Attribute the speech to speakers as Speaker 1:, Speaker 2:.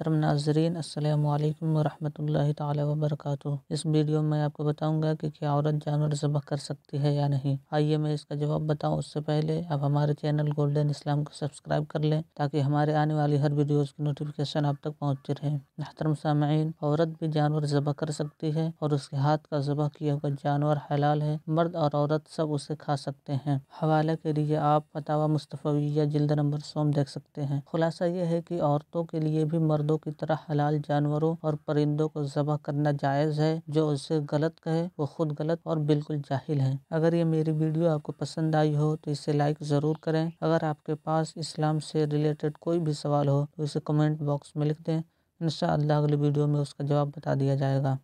Speaker 1: मोहतरम नाजरीन अल्लाम वरहमल तबरक इस वीडियो में आपको बताऊंगा कि क्या औरत जानवर जबह कर सकती है या नहीं आइए मैं इसका जवाब बताऊं उससे पहले आप हमारे चैनल गोल्डन इस्लाम को सब्सक्राइब कर लें ताकि हमारे आने वाली हर वीडियोज़ की नोटिफिकेशन आप तक पहुँचती रहे मोहतरम सामीन औरत भी जानवर जबह कर सकती है और उसके हाथ का जबह किया हुआ जानवर हलाल है मर्द और औरत सब उसे खा सकते हैं हवाले के लिए आप फतावा या जल्द नंबर सोम देख सकते हैं खुलासा यह है कि औरतों के लिए भी मर्द जानवरों की तरह हलाल जानवरों और परिंदों को जबह करना जायज़ है जो उसे गलत कहे वो खुद गलत और बिल्कुल जाहिल है अगर ये मेरी वीडियो आपको पसंद आई हो तो इसे लाइक ज़रूर करें अगर आपके पास इस्लाम से रिलेटेड कोई भी सवाल हो तो इसे कमेंट बॉक्स में लिख दें इन अगली वीडियो में उसका जवाब बता दिया जाएगा